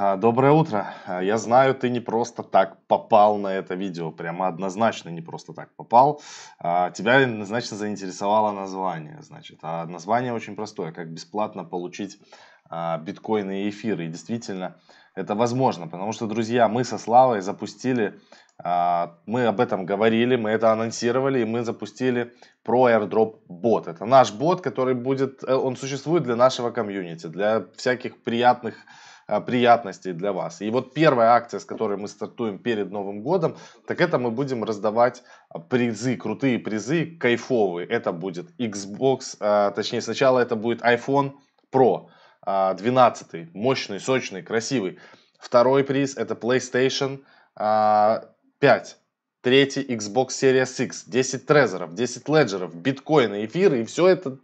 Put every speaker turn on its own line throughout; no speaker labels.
А, доброе утро. А, я знаю, ты не просто так попал на это видео, прямо однозначно не просто так попал. А, тебя, значит, заинтересовало название, значит. А название очень простое, как бесплатно получить биткоины и эфиры. И действительно, это возможно, потому что, друзья, мы со Славой запустили, мы об этом говорили, мы это анонсировали, и мы запустили про airdrop бот. Это наш бот, который будет, э, он существует для нашего комьюнити, для всяких приятных Э, приятностей для вас. И вот первая акция, с которой мы стартуем перед Новым годом, так это мы будем раздавать а, призы, крутые призы, кайфовые. Это будет Xbox, э, точнее сначала это будет iPhone Pro 12, э, мощный, сочный, красивый. Второй приз это PlayStation 5. Третий Xbox Series X, 10 трезеров, 10 леджеров, биткоины, эфиры, и все это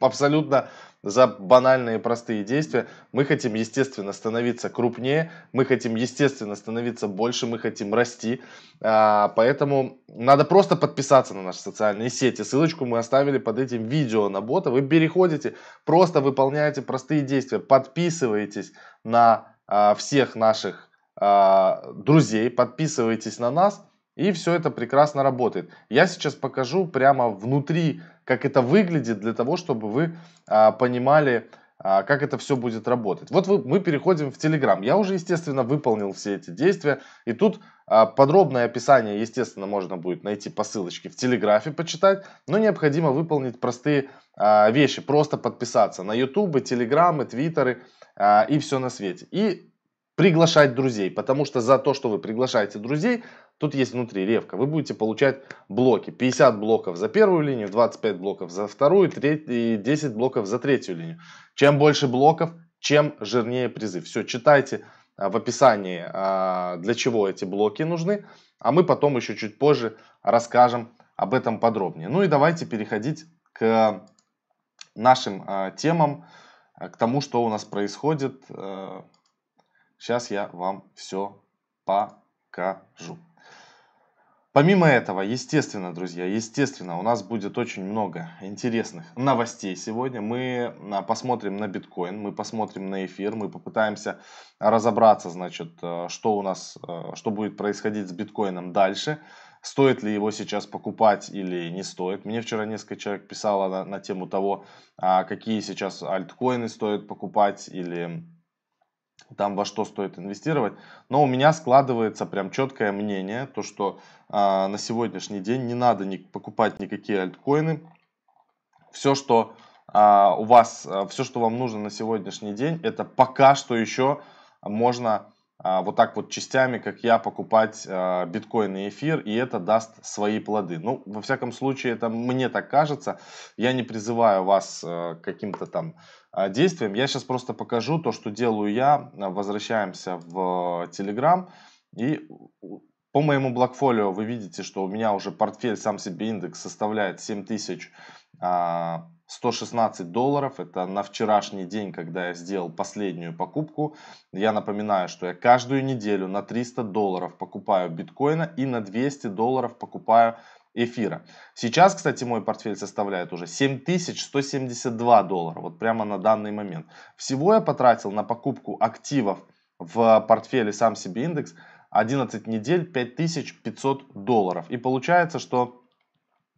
абсолютно за банальные простые действия. Мы хотим, естественно, становиться крупнее, мы хотим, естественно, становиться больше, мы хотим расти. А, поэтому надо просто подписаться на наши социальные сети. Ссылочку мы оставили под этим видео на бота. Вы переходите, просто выполняете простые действия, подписываетесь на а, всех наших а, друзей, подписывайтесь на нас – и все это прекрасно работает. Я сейчас покажу прямо внутри, как это выглядит, для того, чтобы вы а, понимали, а, как это все будет работать. Вот вы, мы переходим в Telegram. Я уже, естественно, выполнил все эти действия. И тут а, подробное описание, естественно, можно будет найти по ссылочке в Телеграфе, почитать. Но необходимо выполнить простые а, вещи. Просто подписаться на YouTube, Telegram, Твиттеры а, и все на свете. И приглашать друзей, потому что за то, что вы приглашаете друзей, Тут есть внутри ревка. Вы будете получать блоки. 50 блоков за первую линию, 25 блоков за вторую и 10 блоков за третью линию. Чем больше блоков, чем жирнее призы. Все, читайте а, в описании, а, для чего эти блоки нужны. А мы потом еще чуть позже расскажем об этом подробнее. Ну и давайте переходить к нашим а, темам, к тому, что у нас происходит. Сейчас э, я вам все покажу. Помимо этого, естественно, друзья, естественно, у нас будет очень много интересных новостей сегодня. Мы а, посмотрим на биткоин, мы посмотрим на эфир, мы попытаемся разобраться, значит, э, что у нас, э, что будет происходить с биткоином дальше. Стоит ли его сейчас покупать или не стоит? Мне вчера несколько человек писало на, на тему того, а, какие сейчас альткоины стоит покупать или там во что стоит инвестировать. Но у меня складывается прям четкое мнение, то что э, на сегодняшний день не надо ни, покупать никакие альткоины. Все, что э, у вас, э, а, все, что вам нужно на сегодняшний день, это пока что еще можно а, вот так вот частями, как я, покупать а, биткоин и эфир, и это даст свои плоды. Ну, во всяком случае, это мне так кажется. Я не призываю вас э, к каким-то там а, действиям. Я сейчас просто покажу то, что делаю я. Возвращаемся в Telegram. И по моему блокфолио вы видите, что у меня уже портфель сам себе индекс составляет 7000 а, 116 долларов. Это на вчерашний день, когда я сделал последнюю покупку. Я напоминаю, что я каждую неделю на 300 долларов покупаю биткоина и на 200 долларов покупаю эфира. Сейчас, кстати, мой портфель составляет уже 7172 доллара, вот прямо на данный момент. Всего я потратил на покупку активов в портфеле сам себе индекс 11 недель 5500 долларов. И получается, что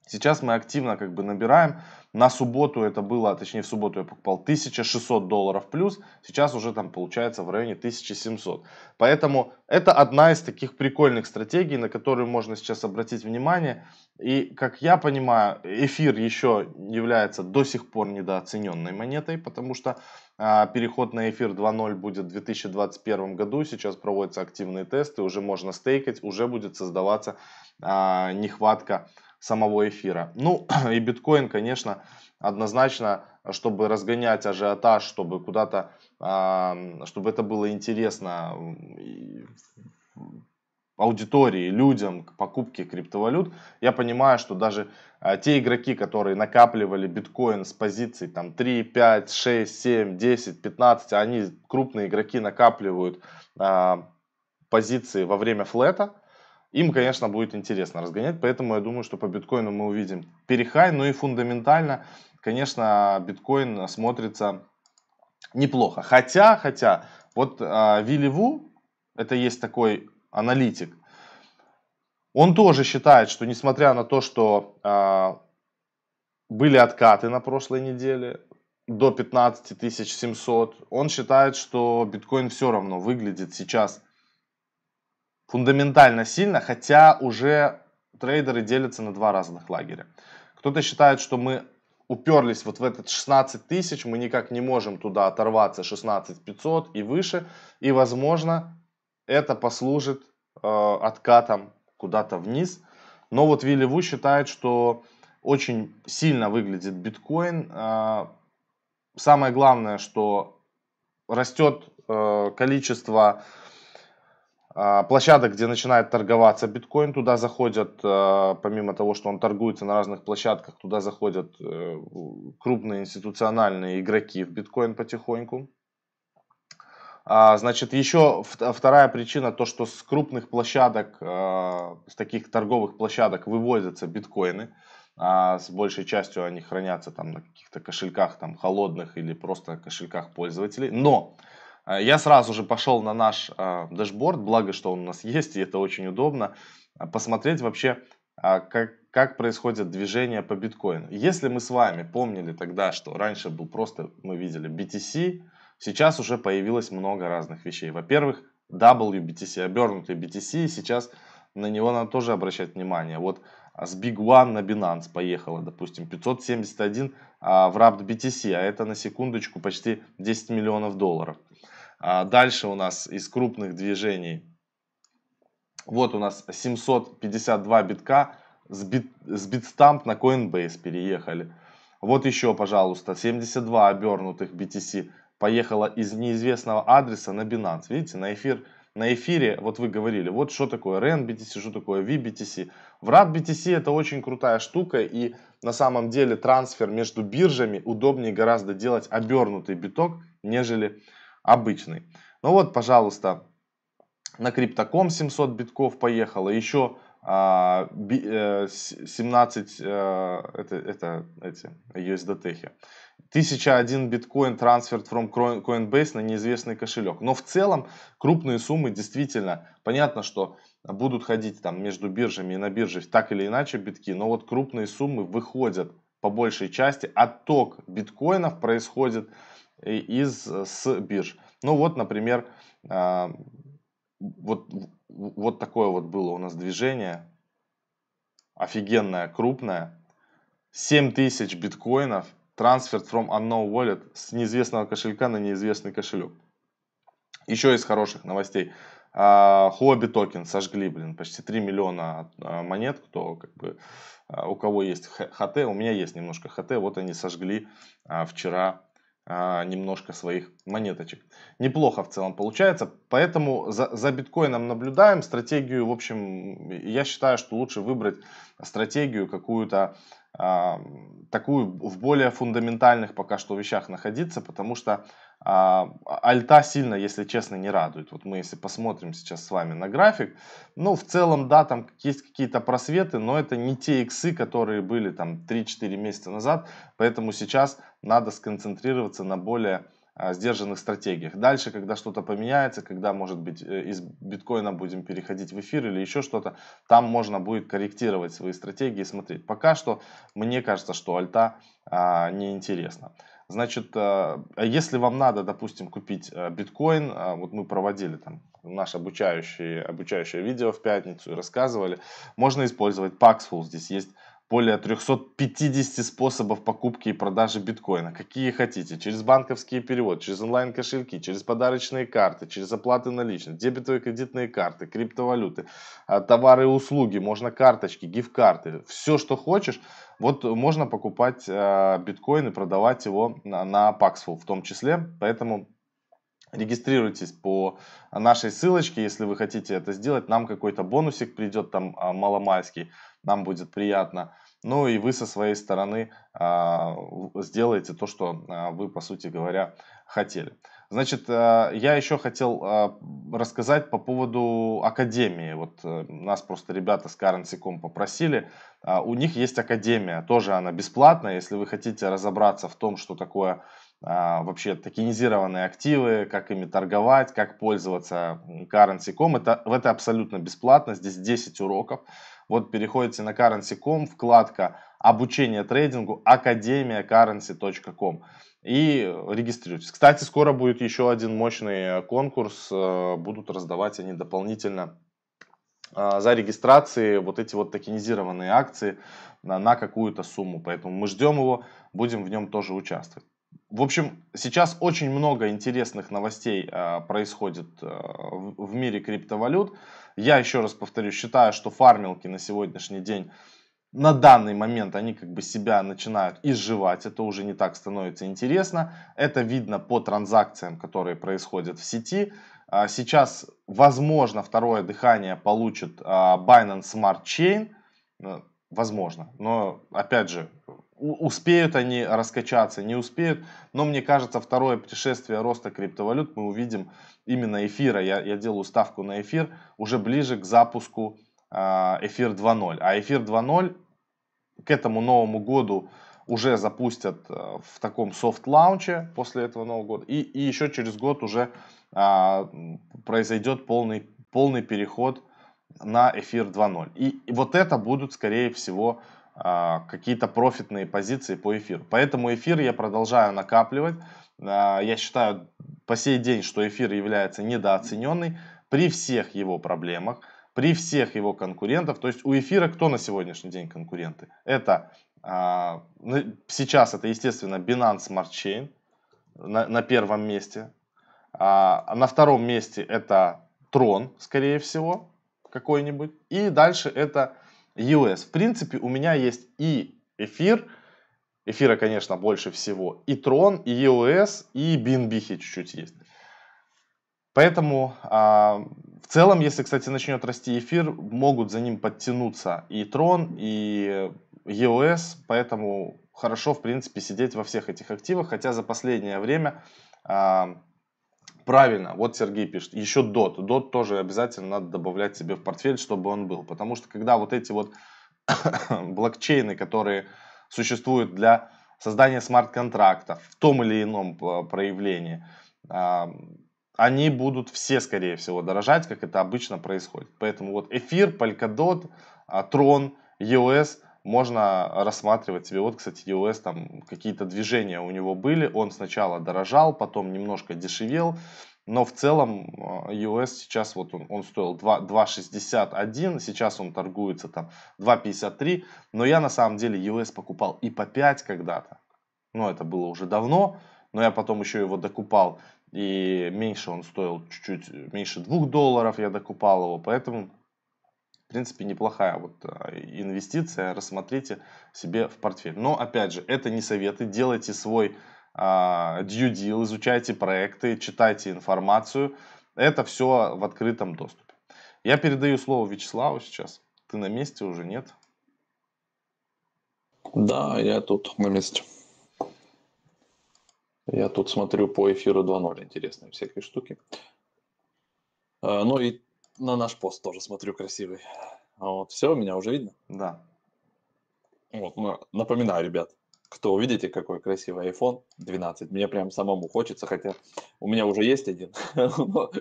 сейчас мы активно как бы набираем на субботу это было, точнее в субботу я покупал 1600 долларов плюс, сейчас уже там получается в районе 1700. Поэтому это одна из таких прикольных стратегий, на которую можно сейчас обратить внимание. И как я понимаю, эфир еще является до сих пор недооцененной монетой, потому что а, переход на эфир 2.0 будет в 2021 году, сейчас проводятся активные тесты, уже можно стейкать, уже будет создаваться а, нехватка самого эфира. Ну и биткоин, конечно, однозначно, чтобы разгонять ажиотаж, чтобы куда-то, чтобы это было интересно аудитории, людям к покупке криптовалют, я понимаю, что даже а, те игроки, которые накапливали биткоин с позиций там 3, 5, 6, 7, 10, 15, они крупные игроки накапливают а, позиции во время флета, им, конечно, будет интересно разгонять, поэтому я думаю, что по биткоину мы увидим перехай, ну и фундаментально, конечно, биткоин смотрится неплохо. Хотя, хотя, вот а, Вилли Ву, это есть такой аналитик, он тоже считает, что несмотря на то, что а, были откаты на прошлой неделе до 15 700, он считает, что биткоин все равно выглядит сейчас фундаментально сильно, хотя уже трейдеры делятся на два разных лагеря. Кто-то считает, что мы уперлись вот в этот 16 тысяч, мы никак не можем туда оторваться 16 500 и выше, и возможно это послужит э, откатом куда-то вниз. Но вот Вилли Ву считает, что очень сильно выглядит биткоин. Э, самое главное, что растет э, количество э, а, площадок, где начинает торговаться биткоин, туда заходят, а, помимо того, что он торгуется на разных площадках, туда заходят э, крупные институциональные игроки в биткоин потихоньку. А, значит, еще вторая причина, то, что с крупных площадок, с таких торговых площадок выводятся биткоины, а с большей частью они хранятся там на каких-то кошельках там холодных или просто кошельках пользователей, но Э, я сразу же пошел на наш э, дашборд, благо, что он у нас есть, и это очень удобно, э, посмотреть вообще, а, как, как происходит движение по биткоину. Если мы с вами помнили тогда, что раньше был просто, мы видели BTC, сейчас уже появилось много разных вещей. Во-первых, WBTC, обернутый BTC, и сейчас на него надо тоже обращать внимание. Вот с Big One на Binance поехала, допустим, 571 а, в Rapt BTC, а это на секундочку почти 10 миллионов долларов. А дальше у нас из крупных движений. Вот у нас 752 битка с, бит, с битстамп на Coinbase переехали. Вот еще, пожалуйста, 72 обернутых BTC поехало из неизвестного адреса на Binance. Видите, на эфир на эфире, вот вы говорили, вот что такое REN BTC, что такое VBTC. Врат BTC это очень крутая штука и на самом деле трансфер между биржами удобнее гораздо делать обернутый биток, нежели обычный. Ну вот, пожалуйста, на Криптоком 700 битков поехало, еще 17 а, э, э, это, это эти USDT. 1001 биткоин трансферт from Coinbase на неизвестный кошелек. Но в целом крупные суммы действительно, понятно, что будут ходить там между биржами и на бирже так или иначе битки, но вот крупные суммы выходят по большей части. Отток биткоинов происходит из, э, с бирж. Ну вот, например, а, вот, вот такое вот было у нас движение. Офигенное, крупное. 7000 биткоинов. Transfer from unknown wallet с неизвестного кошелька на неизвестный кошелек. Еще из хороших новостей. Хобби а, токен сожгли, блин, почти 3 миллиона а, монет, кто как бы, у кого есть ХТ, у меня есть немножко ХТ, вот они сожгли вчера а, немножко своих монеточек. Неплохо в целом получается, поэтому за, за биткоином наблюдаем стратегию. В общем, я считаю, что лучше выбрать стратегию какую-то а, такую в более фундаментальных пока что вещах находиться, потому что а, альта сильно, если честно, не радует. Вот мы если посмотрим сейчас с вами на график, ну в целом да, там есть какие-то просветы, но это не те иксы, которые были там 3-4 месяца назад, поэтому сейчас надо сконцентрироваться на более а, сдержанных стратегиях. Дальше, когда что-то поменяется, когда, может быть, э, из биткоина будем переходить в эфир или еще что-то, там можно будет корректировать свои стратегии и смотреть. Пока что мне кажется, что альта а, неинтересна. Значит, э, а, если вам надо, допустим, купить э, биткоин, а, вот мы проводили там наше обучающее, обучающее видео в пятницу и рассказывали, можно использовать Paxful. Здесь есть более 350 способов покупки и продажи биткоина. Какие хотите. Через банковские переводы, через онлайн-кошельки, через подарочные карты, через оплаты наличных, дебетовые кредитные карты, криптовалюты, а, товары и услуги, можно карточки, гиф-карты. Все, что хочешь, вот можно покупать а, биткоин и продавать его на Paxful в том числе. Поэтому Регистрируйтесь по нашей ссылочке, если вы хотите это сделать. Нам какой-то бонусик придет там а, маломайский нам будет приятно. Ну и вы со своей стороны а, сделаете то, что а, вы, по сути говоря, хотели. Значит, а, я еще хотел рассказать по поводу академии. Вот э, нас просто ребята с Currency.com попросили. У них есть академия, тоже она бесплатная. Если вы хотите разобраться в том, что такое вообще токенизированные активы, как ими торговать, как пользоваться Currency.com, это, это абсолютно бесплатно. Здесь 10 уроков. Вот переходите на currency.com, вкладка «Обучение трейдингу», академия currency.com и регистрируйтесь. Кстати, скоро будет еще один мощный э, конкурс, э, будут раздавать они дополнительно э, за регистрации вот эти вот токенизированные акции на, на какую-то сумму. Поэтому мы ждем его, будем в нем тоже участвовать. В общем, сейчас очень много интересных новостей э, происходит э, в мире криптовалют. Я еще раз повторю, считаю, что фармилки на сегодняшний день на данный момент они как бы себя начинают изживать, это уже не так становится интересно. Это видно по транзакциям, которые происходят в сети. А, сейчас, возможно, второе дыхание получит а, Binance Smart Chain, э, возможно, но опять же, успеют они раскачаться, не успеют. Но мне кажется, второе путешествие роста криптовалют мы увидим именно эфира. Я, я делаю ставку на эфир уже ближе к запуску эфир 2.0. А эфир 2.0 а к этому новому году уже запустят э, в таком софт-лаунче после этого Нового года. И, и еще через год уже а, произойдет полный, полный переход на эфир 2.0. И, и вот это будут, скорее всего, а, какие-то профитные позиции по эфиру. Поэтому эфир я продолжаю накапливать. А, я считаю по сей день, что эфир является недооцененный при всех его проблемах, при всех его конкурентах. То есть у эфира кто на сегодняшний день конкуренты? Это а, сейчас это, естественно, Binance Smart Chain на, на первом месте. На втором месте это Tron, скорее всего, какой-нибудь. И дальше это US. В принципе, у меня есть и эфир, эфира, конечно, больше всего, и Трон, и EOS, и BNB чуть-чуть есть. Поэтому а, в целом, если, кстати, начнет расти эфир, могут за ним подтянуться и Трон, и EOS, поэтому хорошо, в принципе, сидеть во всех этих активах, хотя за последнее время а, Правильно, вот Сергей пишет, еще DOT. DOT тоже обязательно надо добавлять себе в портфель, чтобы он был. Потому что когда вот эти вот блокчейны, которые существуют для создания смарт-контрактов в том или ином э, проявлении, а, они будут все, скорее всего, дорожать, как это обычно происходит. Поэтому вот эфир, Polkadot, а, Tron, EOS – можно рассматривать себе. Вот, кстати, iOS e там какие-то движения у него были. Он сначала дорожал, потом немножко дешевел. Но в целом iOS а, e сейчас вот он, он стоил 2.61, сейчас он торгуется там 2.53. Но я на самом деле iOS e покупал и по 5 когда-то. но это было уже давно, но я потом еще его докупал. И меньше он стоил, чуть-чуть меньше 2 долларов я докупал его. Поэтому в принципе, неплохая вот а, инвестиция, рассмотрите себе в портфель. Но, опять же, это не советы, делайте свой а, due deal, изучайте проекты, читайте информацию. Это все в открытом доступе. Я передаю слово Вячеславу сейчас. Ты на месте уже, нет?
Да, я тут на месте. Я тут смотрю по эфиру 2.0 интересные всякие штуки. А, ну и на наш пост тоже смотрю красивый. Вот, все, меня уже видно? Да. Вот, ну, напоминаю, ребят, кто увидите, какой красивый iPhone 12, мне прям самому хочется, хотя у меня уже есть один,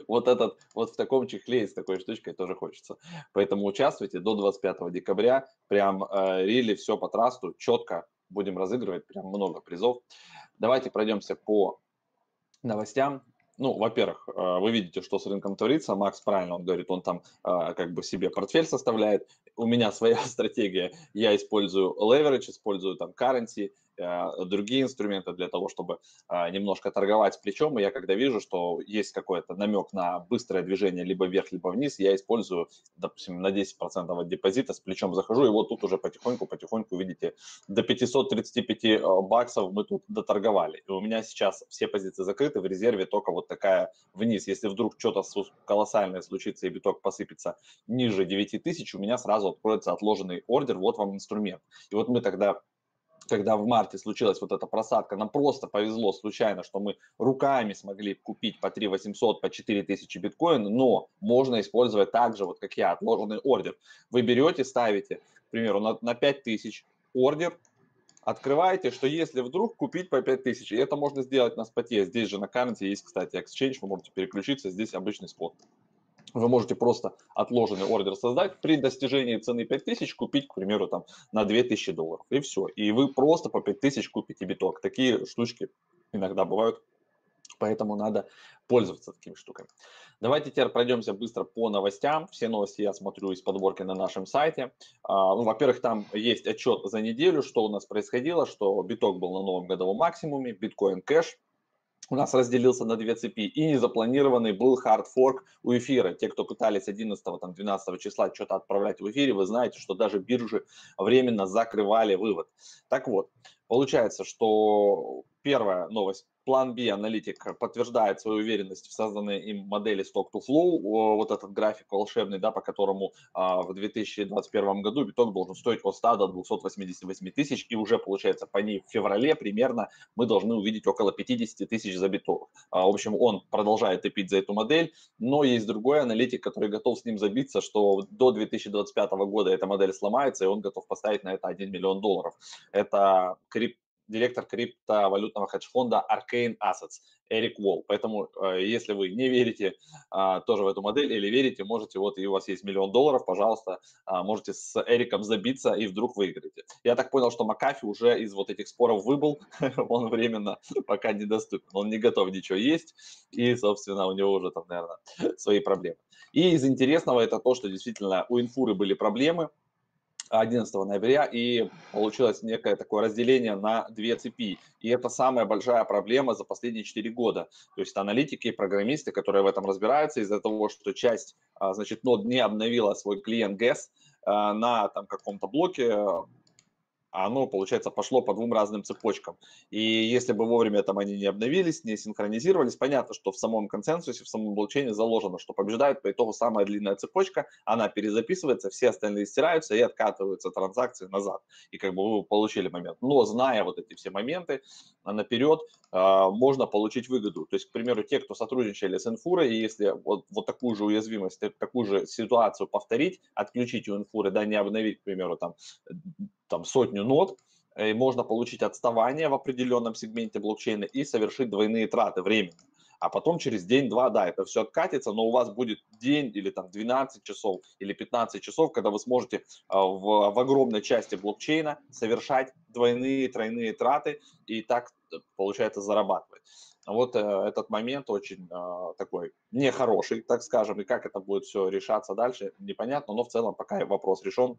вот этот, вот в таком чехле с такой штучкой тоже хочется. Поэтому участвуйте до 25 декабря, прям э, рили все по трасту, четко будем разыгрывать, прям много призов. Давайте пройдемся по новостям. Ну, во-первых, э, вы видите, что с рынком творится. Макс правильно, он говорит, он там э, как бы себе портфель составляет. У меня своя стратегия. Я использую leverage, использую там currency, а, другие инструменты для того, чтобы а, немножко торговать плечом. И я когда вижу, что есть какой-то намек на быстрое движение либо вверх, либо вниз, я использую, допустим, на 10% от депозита с плечом захожу, и вот тут уже потихоньку-потихоньку, видите, до 535 э, баксов мы тут доторговали. И у меня сейчас все позиции закрыты, в резерве только вот такая вниз. Если вдруг что-то колоссальное случится и биток посыпется ниже 9000, у меня сразу откроется отложенный ордер, вот вам инструмент. И вот мы тогда когда в марте случилась вот эта просадка, нам просто повезло случайно, что мы руками смогли купить по 3 800, по 4 тысячи биткоин, но можно использовать также, вот как я, отложенный ордер. Вы берете, ставите, к примеру, на, на 5 тысяч ордер, открываете, что если вдруг купить по 5 тысяч, и это можно сделать на споте, здесь же на карте есть, кстати, exchange, вы можете переключиться, здесь обычный спот вы можете просто отложенный ордер создать, при достижении цены 5000 купить, к примеру, там на 2000 долларов, и все. И вы просто по 5000 купите биток. Такие штучки иногда бывают, поэтому надо пользоваться такими штуками. Давайте теперь пройдемся быстро по новостям. Все новости я смотрю из подборки на нашем сайте. А, ну, во-первых, там есть отчет за неделю, что у нас происходило, что биток был на новом годовом максимуме, биткоин кэш – у нас разделился на две цепи, и незапланированный был хардфорк у эфира. Те, кто пытались 11-12 числа что-то отправлять в эфире, вы знаете, что даже биржи временно закрывали вывод. Так вот, получается, что первая новость План B аналитик подтверждает свою уверенность в созданной им модели stock to flow. Вот этот график волшебный, да, по которому а, в 2021 году биток должен стоить от 100 до 288 тысяч. И уже получается по ней в феврале примерно мы должны увидеть около 50 тысяч за биток. А, в общем, он продолжает топить за эту модель. Но есть другой аналитик, который готов с ним забиться, что до 2025 года эта модель сломается, и он готов поставить на это 1 миллион долларов. Это крип директор криптовалютного хедж-фонда Arcane Assets Эрик Уолл. Поэтому, э, если вы не верите а, тоже в эту модель или верите, можете, вот и у вас есть миллион долларов, пожалуйста, а, можете с Эриком забиться и вдруг выиграете. Я так понял, что Макафи уже из вот этих споров выбыл, он временно пока недоступен, он не готов ничего есть, и, собственно, у него уже там, наверное, свои проблемы. И из интересного это то, что действительно у инфуры были проблемы, 11 ноября, и получилось некое такое разделение на две цепи. И это самая большая проблема за последние 4 года. То есть аналитики и программисты, которые в этом разбираются, из-за того, что часть, а, значит, нод ну, не обновила свой клиент GES а, на там каком-то блоке, а оно, получается, пошло по двум разным цепочкам. И если бы вовремя там они не обновились, не синхронизировались, понятно, что в самом консенсусе, в самом блокчейне заложено, что побеждает по итогу самая длинная цепочка, она перезаписывается, все остальные стираются и откатываются транзакции назад. И как бы вы получили момент. Но зная вот эти все моменты а наперед, а, можно получить выгоду. То есть, к примеру, те, кто сотрудничали с инфурой, и если вот, вот такую же уязвимость, такую же ситуацию повторить, отключить у инфуры, да, не обновить, к примеру, там там сотню нот, э, и можно получить отставание в определенном сегменте блокчейна и совершить двойные траты времени. А потом через день-два, да, это все откатится, но у вас будет день или там 12 часов или 15 часов, когда вы сможете э, в, в огромной части блокчейна совершать двойные, тройные траты и так, э, получается, зарабатывать. Вот э, этот момент очень э, такой нехороший, так скажем, и как это будет все решаться дальше, непонятно, но в целом пока вопрос решен,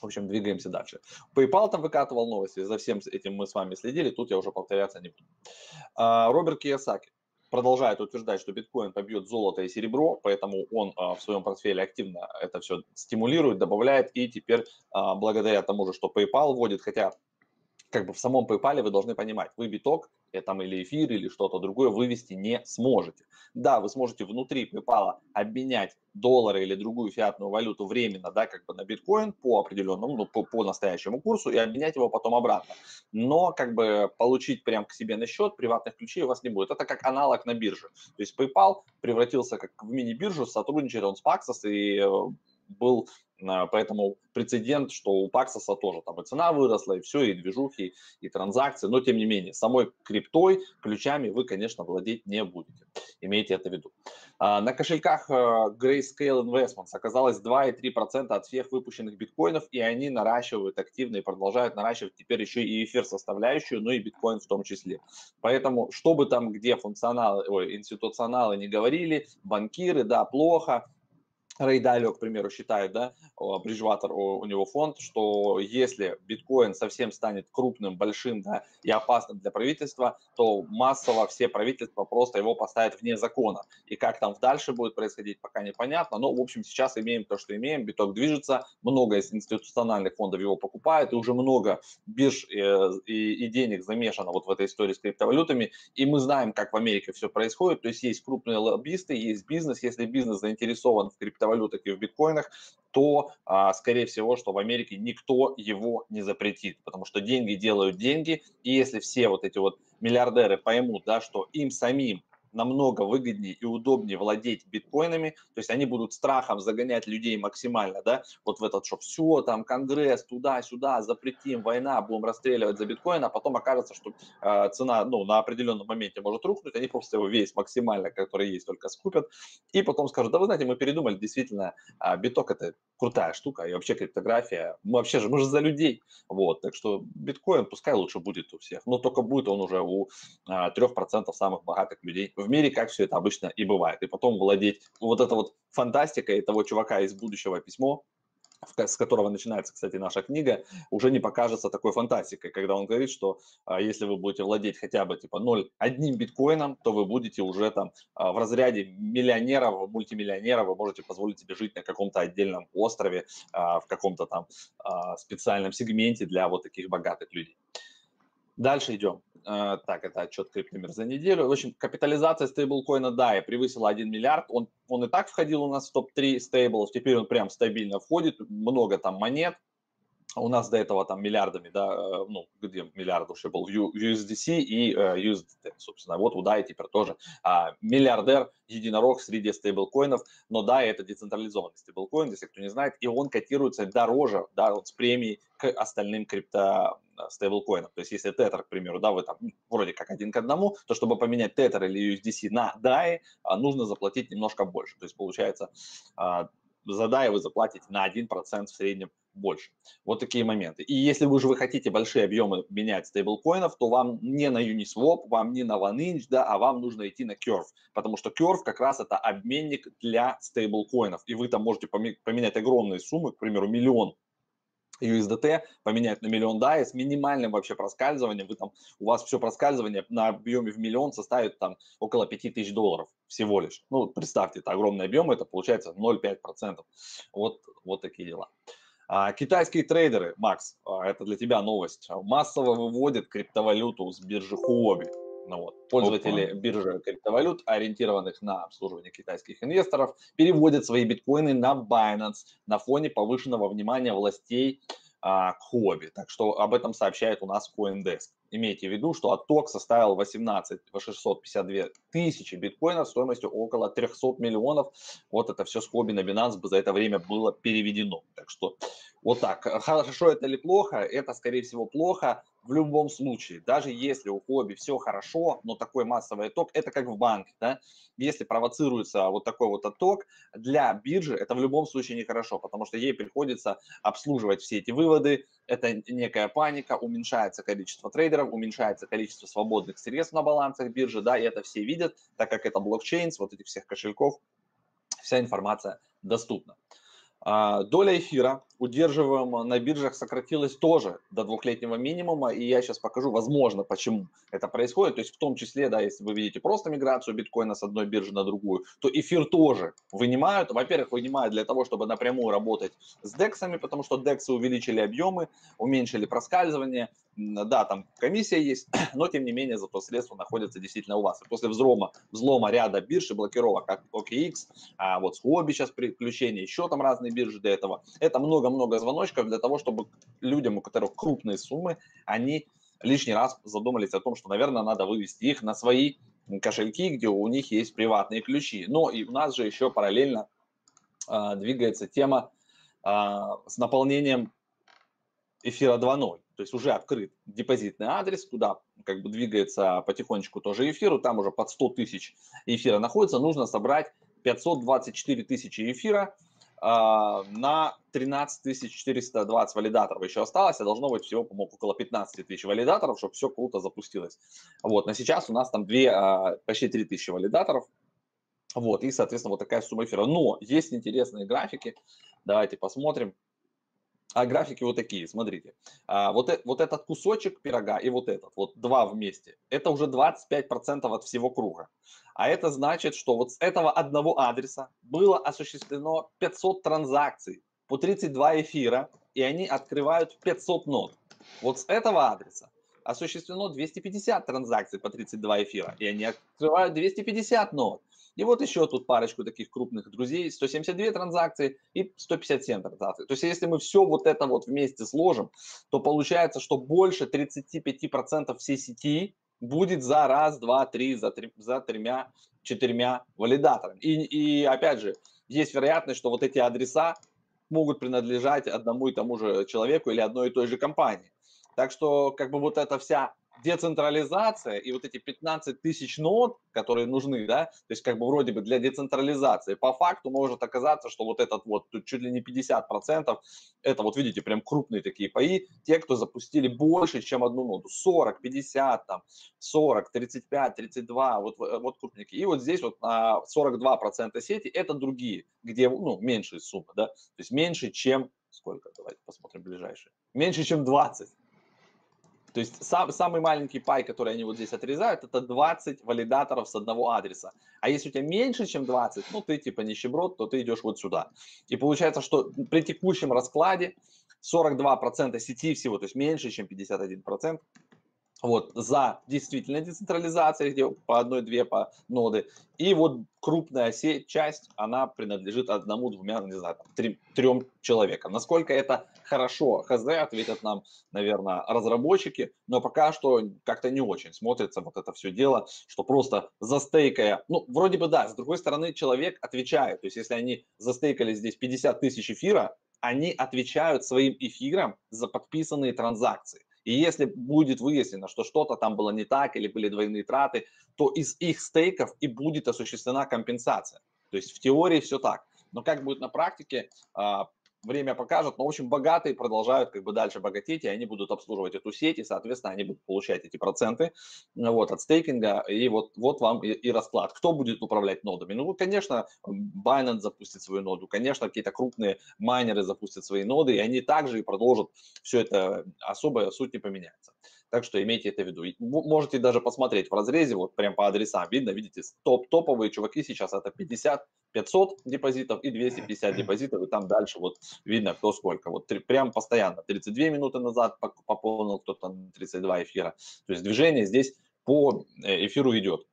в общем, двигаемся дальше. PayPal там выкатывал новости, за всем этим мы с вами следили, тут я уже повторяться не буду. А, Роберт Киясаки продолжает утверждать, что биткоин побьет золото и серебро, поэтому он а, в своем портфеле активно это все стимулирует, добавляет, и теперь а, благодаря тому же, что PayPal вводит, хотя как бы в самом PayPal вы должны понимать, вы биток э, там или эфир или что-то другое вывести не сможете. Да, вы сможете внутри PayPal обменять доллары или другую фиатную валюту временно, да, как бы на биткоин по определенному, ну, по, по настоящему курсу и обменять его потом обратно. Но как бы получить прям к себе на счет приватных ключей у вас не будет. Это как аналог на бирже. То есть PayPal превратился как в мини-биржу, сотрудничает он с Paxos и э, был Э, поэтому прецедент, что у Паксоса тоже там и цена выросла, и все, и движухи, и транзакции. Но, тем не менее, самой криптой, ключами вы, конечно, владеть не будете. Имейте это в виду. А, на кошельках э, Grayscale Investments оказалось 2,3% от всех выпущенных биткоинов, и они наращивают активно и продолжают наращивать теперь еще и эфир составляющую, ну и биткоин в том числе. Поэтому, чтобы там где функционалы, ой, институционалы не говорили, банкиры, да, плохо – Рэй Далио, к примеру, считает, да, Бриджватер, у него фонд, что если биткоин совсем станет крупным, большим, да, и опасным для правительства, то массово все правительства просто его поставят вне закона. И как там дальше будет происходить, пока непонятно. Но, в общем, сейчас имеем то, что имеем. Биток движется, много из институциональных фондов его покупают, и уже много бирж и, э, и, и денег замешано вот в этой истории с криптовалютами. И мы знаем, как в Америке все происходит. То есть есть крупные лоббисты, есть бизнес. Если бизнес заинтересован в криптовалютах, криптовалютах и в биткоинах, то, а, скорее всего, что в Америке никто его не запретит, потому что деньги делают деньги, и если все вот эти вот миллиардеры поймут, да, что им самим намного выгоднее и удобнее владеть биткоинами, то есть они будут страхом загонять людей максимально, да, вот в этот, что все, там, конгресс, туда-сюда, запретим, война, будем расстреливать за биткоин, а потом окажется, что э, цена, ну, на определенном моменте может рухнуть, они просто его весь максимально, который есть, только скупят, и потом скажут, да вы знаете, мы передумали, действительно, а, биток это крутая штука, и вообще криптография, мы вообще же, мы же за людей, вот, так что биткоин пускай лучше будет у всех, но только будет он уже у э, а, 3% самых богатых людей в в мире, как все это обычно и бывает. И потом владеть вот эта вот фантастика и того чувака из будущего письмо, с которого начинается, кстати, наша книга, уже не покажется такой фантастикой, когда он говорит, что а, если вы будете владеть хотя бы типа 0, одним биткоином, то вы будете уже там а, в разряде миллионеров, мультимиллионеров, вы можете позволить себе жить на каком-то отдельном острове, а, в каком-то там специальном сегменте для вот таких богатых людей. Дальше идем. Э, так, это отчет CryptoMir за неделю. В общем, капитализация стейблкоина DAI превысила 1 миллиард. Он, он и так входил у нас в топ-3 стейблов, теперь он прям стабильно входит. Много там монет. У нас до этого там миллиардами, да, э, ну, где миллиард уже был, в USDC и USDT, э, собственно. Вот у DAI теперь тоже а, миллиардер, единорог среди стейблкоинов. Но DAI это децентрализованный стейблкоин, если кто не знает, и он котируется дороже, да, вот с премией к остальным крипто Э, стейблкоинов. То есть если тетер, к примеру, да, вы там ну, вроде как один к одному, то чтобы поменять тетер или USDC на DAI, а, нужно заплатить немножко больше. То есть получается а, за DAI вы заплатите на 1% в среднем больше. Вот такие моменты. И если вы же вы хотите большие объемы менять стейблкоинов, то вам не на Uniswap, вам не на OneInch, да, а вам нужно идти на Curve, потому что Curve как раз это обменник для стейблкоинов, и вы там можете поменять огромные суммы, к примеру, миллион USDT поменять на миллион DAI с минимальным вообще проскальзыванием, вы там, у вас все проскальзывание на объеме в миллион составит там около 5000 долларов всего лишь. Ну, представьте, это огромный объем, это получается 0,5%. Вот, вот такие дела. А, китайские трейдеры, Макс, а, это для тебя новость, массово выводят криптовалюту с биржи Huobi. Ну вот, пользователи Опа. биржи криптовалют, ориентированных на обслуживание китайских инвесторов, переводят свои биткоины на Binance на фоне повышенного внимания властей а, к хобби. Так что об этом сообщает у нас CoinDesk. Имейте в виду, что отток составил 18 652 тысячи биткоинов стоимостью около 300 миллионов. Вот это все с хобби на Binance за это время было переведено. Так что вот так. Хорошо это или плохо? Это, скорее всего, плохо в любом случае, даже если у хобби все хорошо, но такой массовый отток, это как в банке, да, если провоцируется вот такой вот отток, для биржи это в любом случае нехорошо, потому что ей приходится обслуживать все эти выводы, это некая паника, уменьшается количество трейдеров, уменьшается количество свободных средств на балансах биржи, да, и это все видят, так как это блокчейн, с вот этих всех кошельков, вся информация доступна. А, доля эфира Удерживаем на биржах сократилось тоже до двухлетнего минимума, и я сейчас покажу, возможно, почему это происходит. То есть в том числе, да, если вы видите просто миграцию биткоина с одной биржи на другую, то эфир тоже вынимают. Во-первых, вынимают для того, чтобы напрямую работать с дексами, потому что дексы увеличили объемы, уменьшили проскальзывание. Да, там комиссия есть, но тем не менее зато средства находятся действительно у вас. И после взлома, взлома ряда бирж и блокировок, как OKX, а вот с Huobi сейчас приключения, еще там разные биржи до этого, это много много-много звоночков для того, чтобы людям, у которых крупные суммы, они лишний раз задумались о том, что, наверное, надо вывести их на свои кошельки, где у них есть приватные ключи. Но ну, и у нас же еще параллельно э, двигается тема э, с наполнением эфира 2.0. То есть уже открыт депозитный адрес, куда как бы двигается потихонечку тоже эфиру, там уже под 100 тысяч эфира находится, нужно собрать 524 тысячи эфира, а, на 13 420 валидаторов еще осталось, а должно быть всего, по-моему, около 15 тысяч валидаторов, чтобы все круто запустилось. Вот, на сейчас у нас там 2, а, почти 3 тысячи валидаторов, вот, и, соответственно, вот такая сумма эфира. Но есть интересные графики, давайте посмотрим а графики вот такие, смотрите. А, вот, э, вот этот кусочек пирога и вот этот, вот два вместе, это уже 25% от всего круга. А это значит, что вот с этого одного адреса было осуществлено 500 транзакций по 32 эфира, и они открывают 500 нот. Вот с этого адреса осуществлено 250 транзакций по 32 эфира, и они открывают 250 нот. И вот еще тут парочку таких крупных друзей, 172 транзакции и 157 транзакций. То есть если мы все вот это вот вместе сложим, то получается, что больше 35% всей сети будет за раз, два, три, за, три, за тремя, четырьмя валидаторами. И, и опять же, есть вероятность, что вот эти адреса могут принадлежать одному и тому же человеку или одной и той же компании. Так что как бы вот эта вся децентрализация и вот эти 15 тысяч нод, которые нужны, да, то есть как бы вроде бы для децентрализации, по факту может оказаться, что вот этот вот, тут чуть ли не 50%, это вот видите, прям крупные такие паи, те, кто запустили больше, чем одну ноду, 40, 50, там, 40, 35, 32, вот, э, вот крупники. И вот здесь вот 42% а, сети это другие, где, ну, меньшие суммы, да, то есть меньше, чем, сколько, давайте посмотрим ближайшие, меньше, чем 20 то есть сам, самый маленький пай, который они вот здесь отрезают, это 20 валидаторов с одного адреса. А если у тебя меньше, чем 20, ну ты типа нищеброд, то ты идешь вот сюда. И получается, что при текущем раскладе 42% сети всего, то есть меньше, чем 51%, вот, за действительно децентрализацией, где по одной-две по ноды. И вот крупная сеть, часть, она принадлежит одному, двумя, не знаю, трем, трем человекам. Насколько это хорошо, хз, ответят нам, наверное, разработчики, но пока что как-то не очень смотрится вот это все дело, что просто застейкая, ну, вроде бы да, с другой стороны, человек отвечает, то есть если они застейкали здесь 50 тысяч эфира, они отвечают своим эфиром за подписанные транзакции. И если будет выяснено, что что-то там было не так или были двойные траты, то из их стейков и будет осуществлена компенсация. То есть в теории все так. Но как будет на практике, а, время покажет, но, в общем, богатые продолжают как бы дальше богатеть, и они будут обслуживать эту сеть, и, соответственно, они будут получать эти проценты ну вот, от стейкинга, и вот, вот вам и, и расклад. Кто будет управлять нодами? Ну, конечно, Binance запустит свою ноду, конечно, какие-то крупные майнеры запустят свои ноды, и они также и продолжат все это, особая суть не поменяется. Так что имейте это в виду. Можете даже посмотреть в разрезе, вот прям по адресам видно, видите, топ-топовые чуваки сейчас это 50, 500 депозитов и 250 депозитов, и там дальше вот видно, кто сколько. Вот три, прям постоянно, 32 минуты назад пополнил кто-то 32 эфира. То есть движение здесь по э, эфиру идет.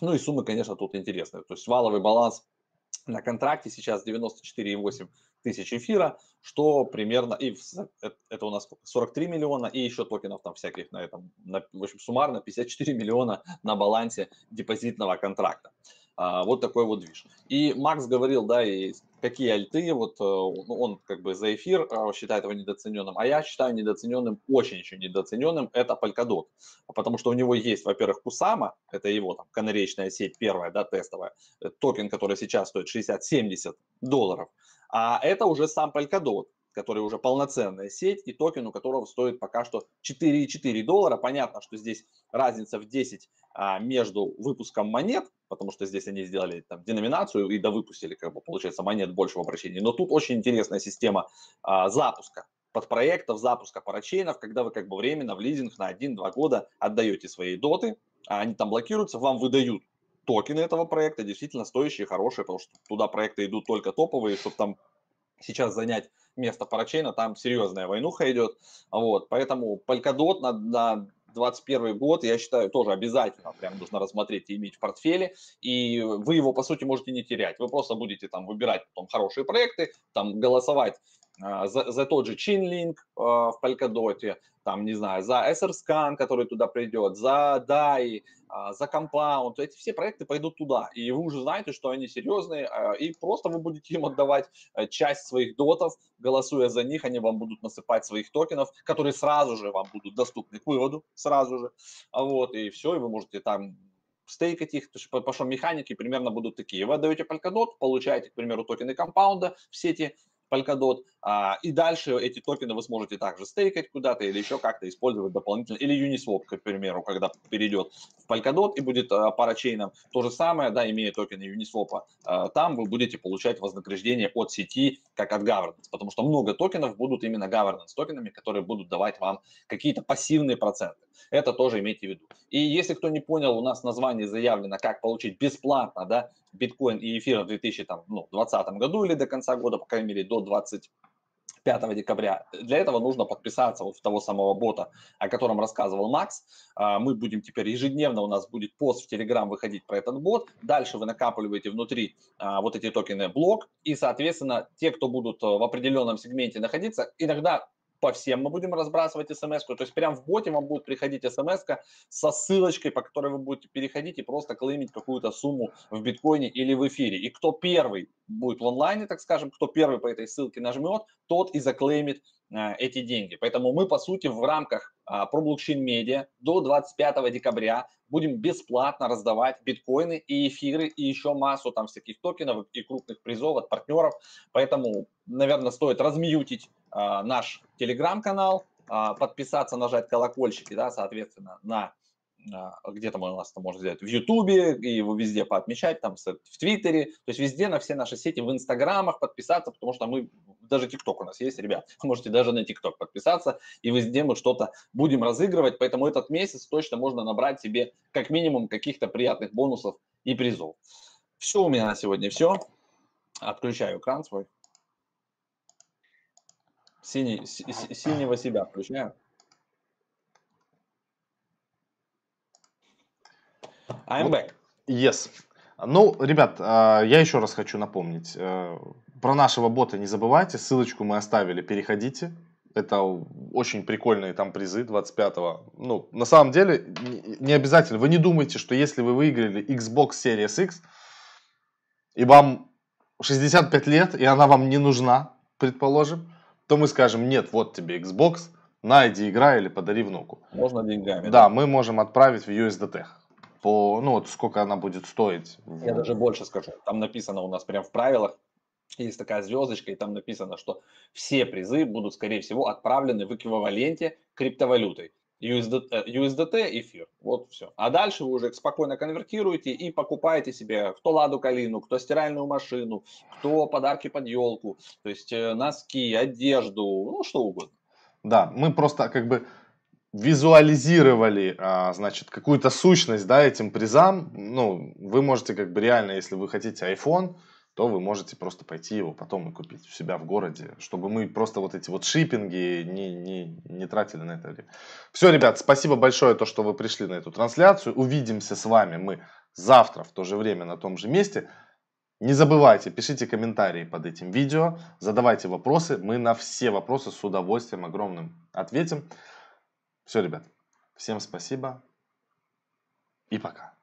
Ну и суммы, конечно, тут интересные. То есть валовый баланс на контракте сейчас 94,8 тысяч эфира, что примерно, и э, это у нас 43 миллиона, и еще токенов там всяких на этом, на, в общем, суммарно 54 миллиона на балансе депозитного контракта. А, вот такой вот движ. И Макс говорил, да, и какие альты, вот э, ну, он как бы за эфир э, считает его недооцененным, а я считаю недооцененным, очень еще недооцененным, это Полкадот, потому что у него есть, во-первых, Кусама, это его там канаречная сеть первая, да, тестовая, токен, который сейчас стоит 60-70 долларов, а это уже сам Polkadot, который уже полноценная сеть и токен, у которого стоит пока что 4,4 доллара. Понятно, что здесь разница в 10 а, между выпуском монет, потому что здесь они сделали там деноминацию и довыпустили, как бы получается, монет больше в обращении. Но тут очень интересная система а, запуска проектов, запуска парачейнов, когда вы как бы временно в лизинг на 1-2 года отдаете свои доты, а они там блокируются, вам выдают токены этого проекта, действительно стоящие, хорошие, потому что туда проекты идут только топовые, чтобы там сейчас занять место парачейна, там серьезная войнуха идет. Вот, поэтому Polkadot на, на 21 год, я считаю, тоже обязательно прям нужно рассмотреть и иметь в портфеле, и вы его, по сути, можете не терять. Вы просто будете там выбирать потом хорошие проекты, там голосовать а, за, за тот же Chainlink а, в Polkadot, там, не знаю, за SRScan, который туда придет, за DAI, а, за Compound, эти все проекты пойдут туда, и вы уже знаете, что они серьезные, и просто вы будете им отдавать э, часть своих дотов, голосуя за них, они вам будут насыпать своих токенов, которые сразу же вам будут доступны к выводу, сразу же, вот, и все, и вы можете там стейкать их, то есть по, механики примерно будут такие. Вы отдаете Polkadot, получаете, к примеру, токены компаунда в сети Polkadot, а, и дальше эти токены вы сможете также стейкать куда-то или еще как-то использовать дополнительно. Или Uniswap, к примеру, когда перейдет в Polkadot и будет а, парачейном. То же самое, да, имея токены Uniswap, а, там вы будете получать вознаграждение от сети, как от governance, потому что много токенов будут именно governance токенами, которые будут давать вам какие-то пассивные проценты. Это тоже имейте в виду. И если кто не понял, у нас название заявлено, как получить бесплатно, да, биткоин и эфир в 2020 ну, году или до конца года, по крайней мере, до 20 5 декабря. Для этого нужно подписаться вот в того самого бота, о котором рассказывал Макс. А, мы будем теперь ежедневно, у нас будет пост в Телеграм выходить про этот бот. Дальше вы накапливаете внутри а, вот эти токены блок. И, соответственно, те, кто будут э, в определенном сегменте находиться, иногда по всем мы будем разбрасывать смс -ку. То есть прям в боте вам будет приходить смс со ссылочкой, по которой вы будете переходить и просто клеймить какую-то сумму в биткоине или в эфире. И кто первый будет в онлайне, так скажем, кто первый по этой ссылке нажмет, тот и заклеймит э, эти деньги. Поэтому мы, по сути, в рамках э, ProBlockchain Media до 25 декабря будем бесплатно раздавать биткоины и эфиры, и еще массу там всяких токенов и крупных призов от партнеров. Поэтому, наверное, стоит размьютить Э, наш телеграм-канал, э, подписаться, нажать колокольчики, да, соответственно, на э, где-то мы у нас это можно сделать в Ютубе, и его везде поотмечать, там в Твиттере, то есть везде на все наши сети, в Инстаграмах подписаться, потому что мы, даже ТикТок у нас есть, ребят, вы можете даже на ТикТок подписаться, и везде мы что-то будем разыгрывать, поэтому этот месяц точно можно набрать себе как минимум каких-то приятных бонусов и призов. Все у меня на сегодня, все. Отключаю экран свой. Синий, си, си, синего себя включаю.
I'm back. Yes. Ну, ребят, а, я еще раз хочу напомнить. Э, про нашего бота не забывайте. Ссылочку мы оставили. Переходите. Это очень прикольные там призы 25-го. Ну, на самом деле, не обязательно. Вы не думайте, что если вы выиграли Xbox Series X, и вам 65 лет, и она вам не нужна, предположим, то мы скажем, нет, вот тебе Xbox, найди иди играй или подари внуку. Можно деньгами. Да, да. мы можем отправить в
USDT. По, ну вот сколько она будет стоить. Я даже больше скажу. Там написано у нас прям в правилах, есть такая звездочка, и там написано, что все призы будут, скорее всего, отправлены в эквиваленте криптовалютой. USDT, эфир. Вот все. А дальше вы уже спокойно конвертируете и покупаете себе кто ладу калину, кто стиральную машину, кто подарки под елку, то есть э, носки, одежду, ну что угодно. Да, мы просто
как бы визуализировали, а, значит, какую-то сущность, да, этим призам. Ну, вы можете как бы реально, если вы хотите iPhone, то вы можете просто пойти его потом и купить у себя в городе, чтобы мы просто вот эти вот шиппинги не, не, не тратили на это время. Все, ребят, спасибо большое, то, что вы пришли на эту трансляцию. Увидимся с вами мы завтра в то же время на том же месте. Не забывайте, пишите комментарии под этим видео, задавайте вопросы. Мы на все вопросы с удовольствием огромным ответим. Все, ребят, всем спасибо и пока.